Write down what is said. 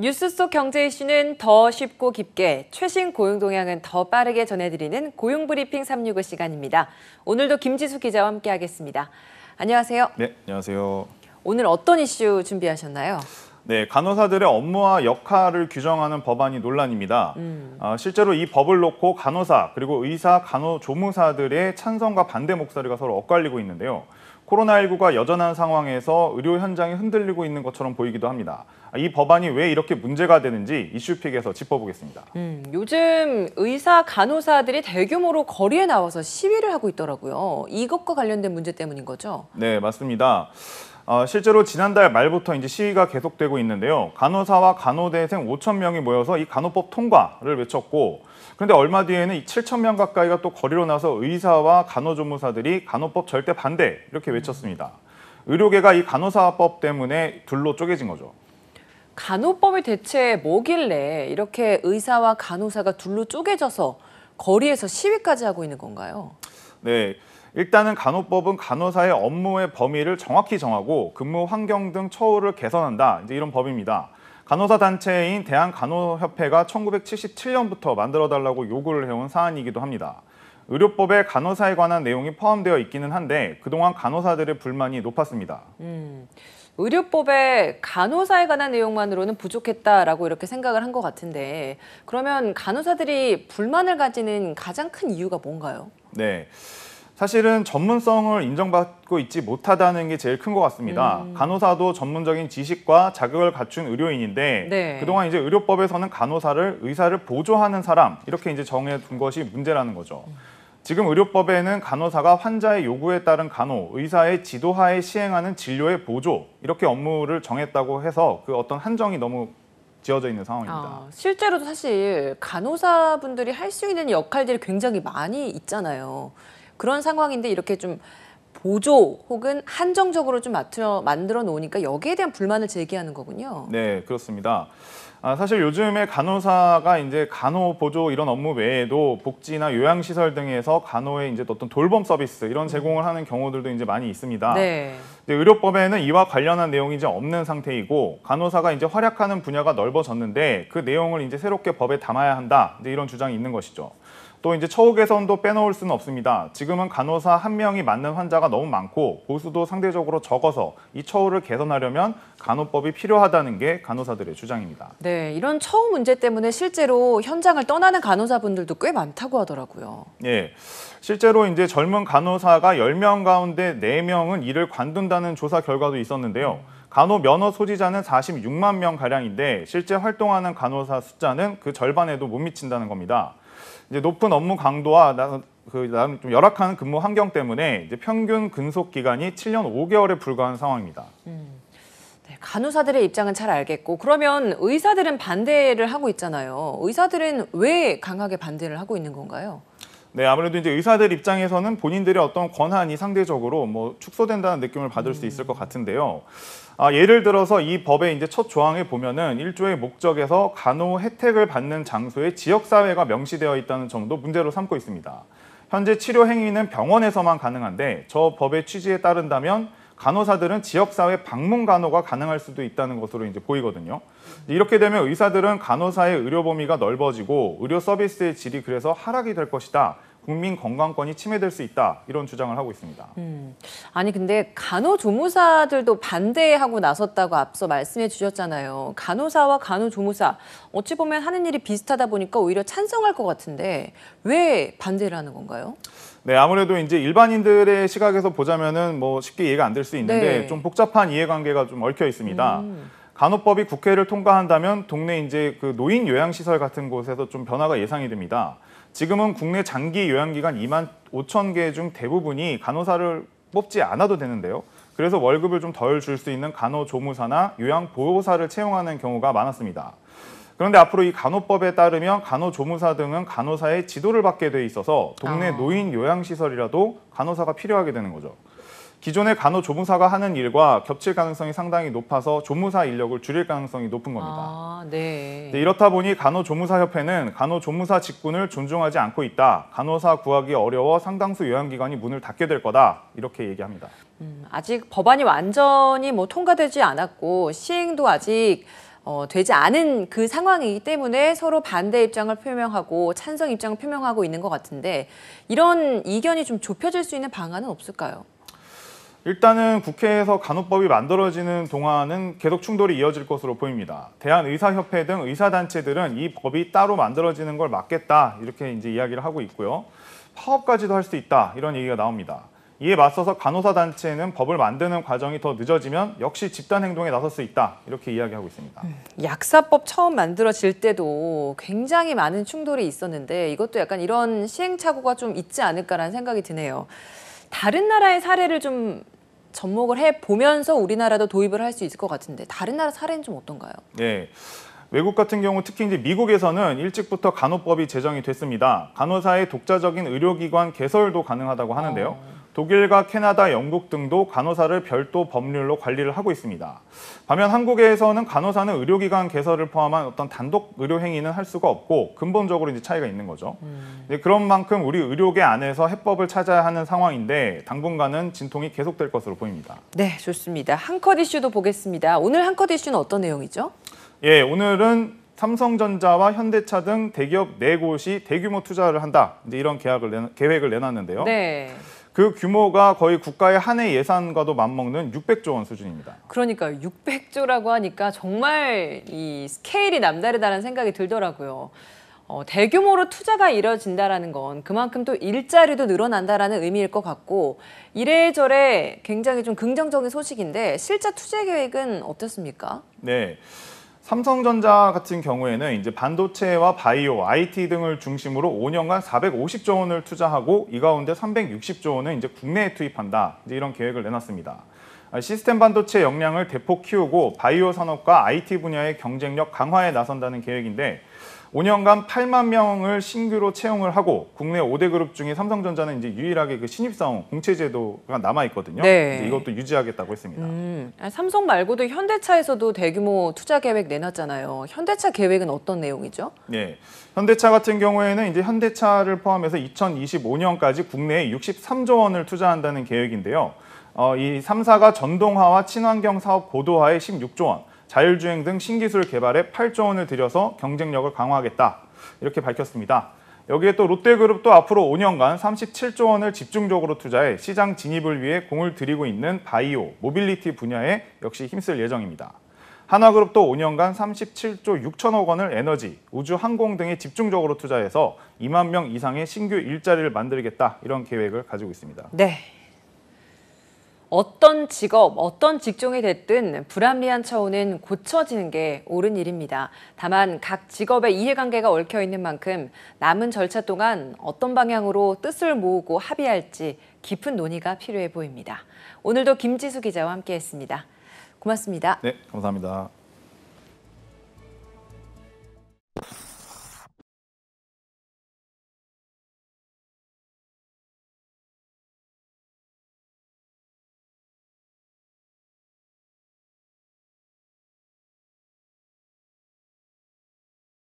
뉴스 속 경제 이슈는 더 쉽고 깊게, 최신 고용 동향은 더 빠르게 전해드리는 고용 브리핑 365 시간입니다. 오늘도 김지수 기자와 함께하겠습니다. 안녕하세요. 네, 안녕하세요. 오늘 어떤 이슈 준비하셨나요? 네, 간호사들의 업무와 역할을 규정하는 법안이 논란입니다. 음. 어, 실제로 이 법을 놓고 간호사 그리고 의사, 간호 조무사들의 찬성과 반대 목소리가 서로 엇갈리고 있는데요. 코로나19가 여전한 상황에서 의료 현장이 흔들리고 있는 것처럼 보이기도 합니다. 아, 이 법안이 왜 이렇게 문제가 되는지 이슈픽에서 짚어보겠습니다. 음, 요즘 의사, 간호사들이 대규모로 거리에 나와서 시위를 하고 있더라고요. 이것과 관련된 문제 때문인 거죠? 네, 맞습니다. 어, 실제로 지난달 말부터 이제 시위가 계속되고 있는데요. 간호사와 간호대생 5천 명이 모여서 이 간호법 통과를 외쳤고 그런데 얼마 뒤에는 7천 명 가까이가 또 거리로 나서 의사와 간호조무사들이 간호법 절대 반대 이렇게 외쳤습니다. 의료계가 이 간호사법 때문에 둘로 쪼개진 거죠. 간호법이 대체 뭐길래 이렇게 의사와 간호사가 둘로 쪼개져서 거리에서 시위까지 하고 있는 건가요? 네. 일단은 간호법은 간호사의 업무의 범위를 정확히 정하고 근무 환경 등 처우를 개선한다. 이제 이런 법입니다. 간호사 단체인 대한간호협회가 1977년부터 만들어달라고 요구를 해온 사안이기도 합니다. 의료법에 간호사에 관한 내용이 포함되어 있기는 한데 그동안 간호사들의 불만이 높았습니다. 음, 의료법에 간호사에 관한 내용만으로는 부족했다라고 이렇게 생각을 한 것 같은데 그러면 간호사들이 불만을 가지는 가장 큰 이유가 뭔가요? 네. 사실은 전문성을 인정받고 있지 못하다는 게 제일 큰 것 같습니다. 음. 간호사도 전문적인 지식과 자격을 갖춘 의료인인데 네. 그동안 이제 의료법에서는 간호사를 의사를 보조하는 사람 이렇게 이제 정해둔 것이 문제라는 거죠. 음. 지금 의료법에는 간호사가 환자의 요구에 따른 간호, 의사의 지도하에 시행하는 진료의 보조 이렇게 업무를 정했다고 해서 그 어떤 한정이 너무 지어져 있는 상황입니다. 아, 실제로도 사실 간호사분들이 할 수 있는 역할들이 굉장히 많이 있잖아요. 그런 상황인데 이렇게 좀 보조 혹은 한정적으로 좀 맞춰 만들어 놓으니까 여기에 대한 불만을 제기하는 거군요. 네, 그렇습니다. 아, 사실 요즘에 간호사가 이제 간호 보조 이런 업무 외에도 복지나 요양시설 등에서 간호의 이제 어떤 돌봄 서비스 이런 음. 제공을 하는 경우들도 이제 많이 있습니다. 네. 이제 의료법에는 이와 관련한 내용이 이제 없는 상태이고 간호사가 이제 활약하는 분야가 넓어졌는데 그 내용을 이제 새롭게 법에 담아야 한다 이제 이런 주장이 있는 것이죠. 또 이제 처우 개선도 빼놓을 수는 없습니다. 지금은 간호사 한 명이 맞는 환자가 너무 많고 보수도 상대적으로 적어서 이 처우를 개선하려면 간호법이 필요하다는 게 간호사들의 주장입니다. 네, 이런 처우 문제 때문에 실제로 현장을 떠나는 간호사분들도 꽤 많다고 하더라고요. 예. 네, 실제로 이제 젊은 간호사가 10명 가운데 4명은 일을 관둔다는 조사 결과도 있었는데요. 간호 면허 소지자는 46만 명 가량인데 실제 활동하는 간호사 숫자는 그 절반에도 못 미친다는 겁니다. 이제 높은 업무 강도와 나, 그 나름 좀 열악한 근무 환경 때문에 이제 평균 근속 기간이 7년 5개월에 불과한 상황입니다. 음, 네, 간호사들의 입장은 잘 알겠고 그러면 의사들은 반대를 하고 있잖아요. 의사들은 왜 강하게 반대를 하고 있는 건가요? 네, 아무래도 이제 의사들 입장에서는 본인들의 어떤 권한이 상대적으로 뭐 축소된다는 느낌을 받을 음. 수 있을 것 같은데요. 아, 예를 들어서 이 법의 이제 첫 조항에 보면은 일조의 목적에서 간호 혜택을 받는 장소에 지역사회가 명시되어 있다는 점도 문제로 삼고 있습니다. 현재 치료 행위는 병원에서만 가능한데 저 법의 취지에 따른다면 간호사들은 지역사회 방문 간호가 가능할 수도 있다는 것으로 이제 보이거든요. 이렇게 되면 의사들은 간호사의 의료 범위가 넓어지고 의료 서비스의 질이 그래서 하락이 될 것이다. 국민 건강권이 침해될 수 있다 이런 주장을 하고 있습니다. 음, 아니 근데 간호조무사들도 반대하고 나섰다고 앞서 말씀해 주셨잖아요. 간호사와 간호조무사 어찌 보면 하는 일이 비슷하다 보니까 오히려 찬성할 것 같은데 왜 반대를 하는 건가요? 네, 아무래도 이제 일반인들의 시각에서 보자면은 뭐 쉽게 이해가 안 될 수 있는데 네. 좀 복잡한 이해관계가 좀 얽혀 있습니다. 음. 간호법이 국회를 통과한다면 동네 이제 그 노인 요양시설 같은 곳에서 좀 변화가 예상이 됩니다. 지금은 국내 장기 요양기관 2만 5천 개 중 대부분이 간호사를 뽑지 않아도 되는데요. 그래서 월급을 좀 덜 줄 수 있는 간호조무사나 요양보호사를 채용하는 경우가 많았습니다. 그런데 앞으로 이 간호법에 따르면 간호조무사 등은 간호사의 지도를 받게 돼 있어서 동네 아. 노인 요양시설이라도 간호사가 필요하게 되는 거죠. 기존의 간호조무사가 하는 일과 겹칠 가능성이 상당히 높아서 조무사 인력을 줄일 가능성이 높은 겁니다. 아, 네. 네, 이렇다 보니 간호조무사협회는 간호조무사 직군을 존중하지 않고 있다. 간호사 구하기 어려워 상당수 요양기관이 문을 닫게 될 거다. 이렇게 얘기합니다. 음, 아직 법안이 완전히 뭐 통과되지 않았고 시행도 아직 어, 되지 않은 그 상황이기 때문에 서로 반대 입장을 표명하고 찬성 입장을 표명하고 있는 것 같은데 이런 이견이 좀 좁혀질 수 있는 방안은 없을까요? 일단은 국회에서 간호법이 만들어지는 동안은 계속 충돌이 이어질 것으로 보입니다. 대한의사협회 등 의사단체들은 이 법이 따로 만들어지는 걸 막겠다 이렇게 이제 이야기를 하고 있고요. 파업까지도 할 수 있다 이런 얘기가 나옵니다. 이에 맞서서 간호사 단체는 법을 만드는 과정이 더 늦어지면 역시 집단 행동에 나설 수 있다 이렇게 이야기하고 있습니다. 음, 약사법 처음 만들어질 때도 굉장히 많은 충돌이 있었는데 이것도 약간 이런 시행착오가 좀 있지 않을까라는 생각이 드네요. 다른 나라의 사례를 좀 접목을 해 보면서 우리나라도 도입을 할 수 있을 것 같은데 다른 나라 사례는 좀 어떤가요? 네. 외국 같은 경우 특히 이제 미국에서는 일찍부터 간호법이 제정이 됐습니다. 간호사의 독자적인 의료기관 개설도 가능하다고 하는데요. 어... 독일과 캐나다, 영국 등도 간호사를 별도 법률로 관리를 하고 있습니다. 반면 한국에서는 간호사는 의료기관 개설을 포함한 어떤 단독 의료 행위는 할 수가 없고 근본적으로 이제 차이가 있는 거죠. 음. 그런 만큼 우리 의료계 안에서 해법을 찾아야 하는 상황인데 당분간은 진통이 계속될 것으로 보입니다. 네, 좋습니다. 한컷 이슈도 보겠습니다. 오늘 한컷 이슈는 어떤 내용이죠? 예, 오늘은 삼성전자와 현대차 등 대기업 네 곳이 대규모 투자를 한다. 이제 이런 계약을 내, 계획을 내놨는데요. 네. 그 규모가 거의 국가의 한 해 예산과도 맞먹는 600조 원 수준입니다. 그러니까 600조라고 하니까 정말 이 스케일이 남다르다는 생각이 들더라고요. 어, 대규모로 투자가 이뤄진다라는 건 그만큼 또 일자리도 늘어난다라는 의미일 것 같고 이래저래 굉장히 좀 긍정적인 소식인데 실제 투자 계획은 어떻습니까? 네. 삼성전자 같은 경우에는 이제 반도체와 바이오, IT 등을 중심으로 5년간 450조 원을 투자하고 이 가운데 360조 원은 이제 국내에 투입한다. 이제 이런 계획을 내놨습니다. 아, 시스템 반도체 역량을 대폭 키우고 바이오 산업과 IT 분야의 경쟁력 강화에 나선다는 계획인데 5년간 8만 명을 신규로 채용을 하고 국내 5대 그룹 중에 삼성전자는 이제 유일하게 그 신입사원 공채 제도가 남아 있거든요. 네. 이것도 유지하겠다고 했습니다. 음, 아, 삼성 말고도 현대차에서도 대규모 투자 계획 내놨잖아요. 현대차 계획은 어떤 내용이죠? 네. 현대차 같은 경우에는 이제 현대차를 포함해서 2025년까지 국내에 63조 원을 투자한다는 계획인데요. 어, 이 3사가 전동화와 친환경 사업 고도화에 16조 원, 자율주행 등 신기술 개발에 8조 원을 들여서 경쟁력을 강화하겠다 이렇게 밝혔습니다. 여기에 또 롯데그룹도 앞으로 5년간 37조 원을 집중적으로 투자해 시장 진입을 위해 공을 들이고 있는 바이오, 모빌리티 분야에 역시 힘쓸 예정입니다. 하나그룹도 5년간 37조 6천억 원을 에너지, 우주, 항공 등에 집중적으로 투자해서 2만 명 이상의 신규 일자리를 만들겠다 이런 계획을 가지고 있습니다. 네. 어떤 직업, 어떤 직종이 됐든 불합리한 처우는 고쳐지는 게 옳은 일입니다. 다만 각 직업의 이해관계가 얽혀 있는 만큼 남은 절차 동안 어떤 방향으로 뜻을 모으고 합의할지 깊은 논의가 필요해 보입니다. 오늘도 김지수 기자와 함께했습니다. 고맙습니다. 네, 감사합니다.